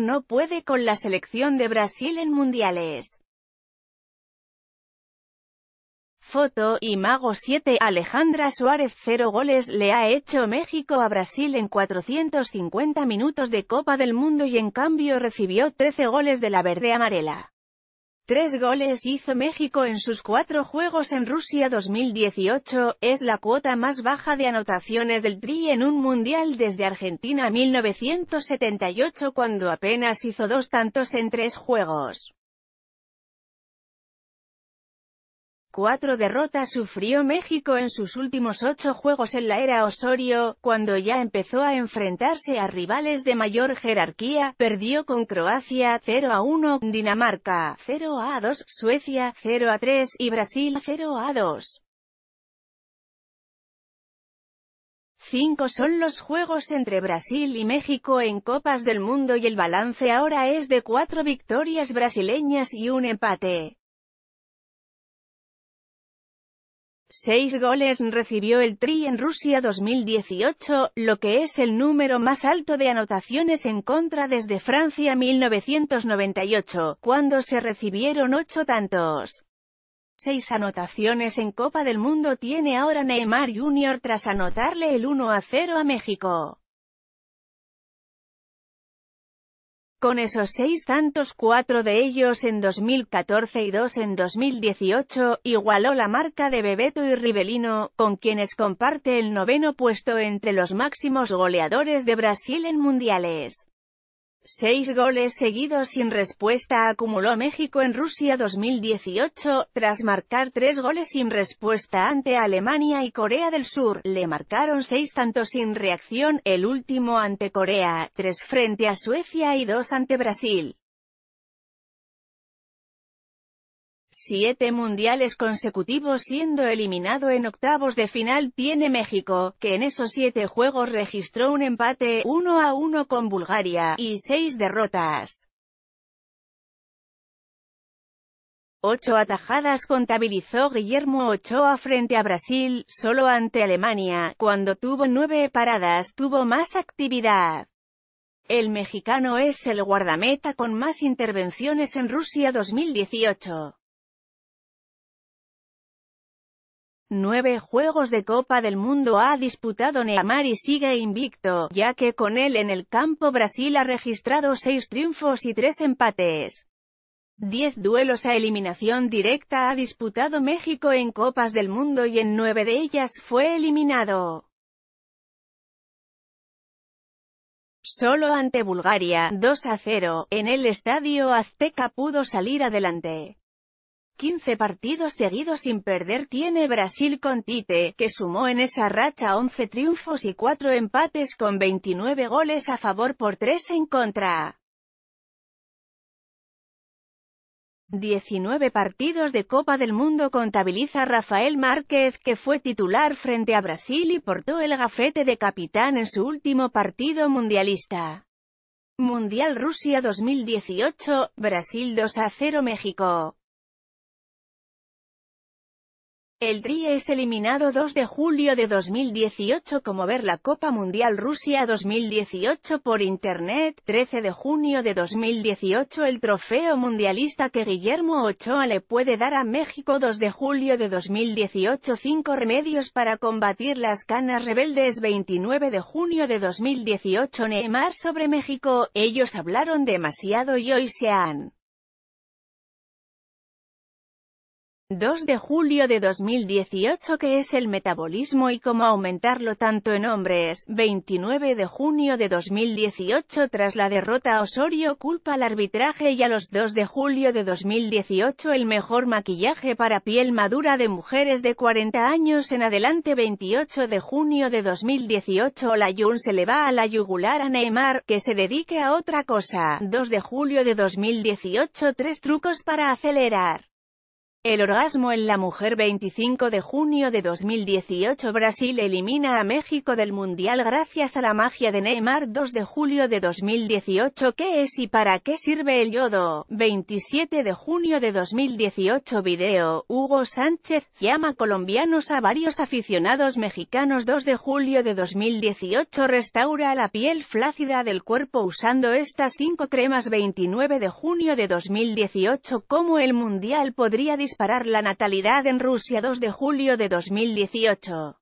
no puede con la selección de Brasil en mundiales. Foto, y Mago 7, Alejandra Suárez 0 goles le ha hecho México a Brasil en 450 minutos de Copa del Mundo y en cambio recibió 13 goles de la verde amarela. Tres goles hizo México en sus cuatro juegos en Rusia 2018, es la cuota más baja de anotaciones del Tri en un Mundial desde Argentina 1978 cuando apenas hizo dos tantos en tres juegos. Cuatro derrotas sufrió México en sus últimos ocho juegos en la era Osorio, cuando ya empezó a enfrentarse a rivales de mayor jerarquía, perdió con Croacia 0 a 1, Dinamarca 0 a 2, Suecia 0 a 3 y Brasil 0 a 2. Cinco son los juegos entre Brasil y México en Copas del Mundo y el balance ahora es de cuatro victorias brasileñas y un empate. Seis goles recibió el Tri en Rusia 2018, lo que es el número más alto de anotaciones en contra desde Francia 1998, cuando se recibieron ocho tantos. Seis anotaciones en Copa del Mundo tiene ahora Neymar Jr. tras anotarle el 1 a 0 a México. Con esos seis tantos, cuatro de ellos en 2014 y dos en 2018, igualó la marca de Bebeto y Rivelino, con quienes comparte el noveno puesto entre los máximos goleadores de Brasil en mundiales. Seis goles seguidos sin respuesta acumuló México en Rusia 2018, tras marcar tres goles sin respuesta ante Alemania y Corea del Sur, le marcaron seis tantos sin reacción, el último ante Corea, tres frente a Suecia y dos ante Brasil. Siete mundiales consecutivos siendo eliminado en octavos de final tiene México, que en esos siete juegos registró un empate 1 a 1 con Bulgaria, y seis derrotas. Ocho atajadas contabilizó Guillermo Ochoa frente a Brasil, solo ante Alemania, cuando tuvo nueve paradas tuvo más actividad. El mexicano es el guardameta con más intervenciones en Rusia 2018. Nueve Juegos de Copa del Mundo ha disputado Neymar y sigue invicto, ya que con él en el campo Brasil ha registrado seis triunfos y tres empates. Diez duelos a eliminación directa ha disputado México en Copas del Mundo y en nueve de ellas fue eliminado. Solo ante Bulgaria, 2 a 0, en el Estadio Azteca pudo salir adelante. 15 partidos seguidos sin perder tiene Brasil con Tite, que sumó en esa racha 11 triunfos y 4 empates con 29 goles a favor por 3 en contra. 19 partidos de Copa del Mundo contabiliza Rafael Márquez, que fue titular frente a Brasil y portó el gafete de capitán en su último partido mundialista. Mundial Rusia 2018, Brasil 2 a 0 México. El Tri es eliminado 2 de julio de 2018 como ver la Copa Mundial Rusia 2018 por Internet, 13 de junio de 2018 el trofeo mundialista que Guillermo Ochoa le puede dar a México 2 de julio de 2018 5 remedios para combatir las canas rebeldes 29 de junio de 2018 Neymar sobre México, ellos hablaron demasiado y hoy se han 2 de julio de 2018 que es el metabolismo y cómo aumentarlo tanto en hombres. 29 de junio de 2018 tras la derrota Osorio culpa al arbitraje y a los 2 de julio de 2018 el mejor maquillaje para piel madura de mujeres de 40 años en adelante 28 de junio de 2018 la Olayun se le va a la yugular a Neymar, que se dedique a otra cosa. 2 de julio de 2018 Tres trucos para acelerar. El orgasmo en la mujer 25 de junio de 2018 Brasil elimina a México del Mundial gracias a la magia de Neymar 2 de julio de 2018 ¿Qué es y para qué sirve el yodo? 27 de junio de 2018 Video, Hugo Sánchez, llama colombianos a varios aficionados mexicanos 2 de julio de 2018 Restaura la piel flácida del cuerpo usando estas 5 cremas 29 de junio de 2018 ¿Cómo el Mundial podría disminuir parar la natalidad en Rusia 2 de julio de 2018.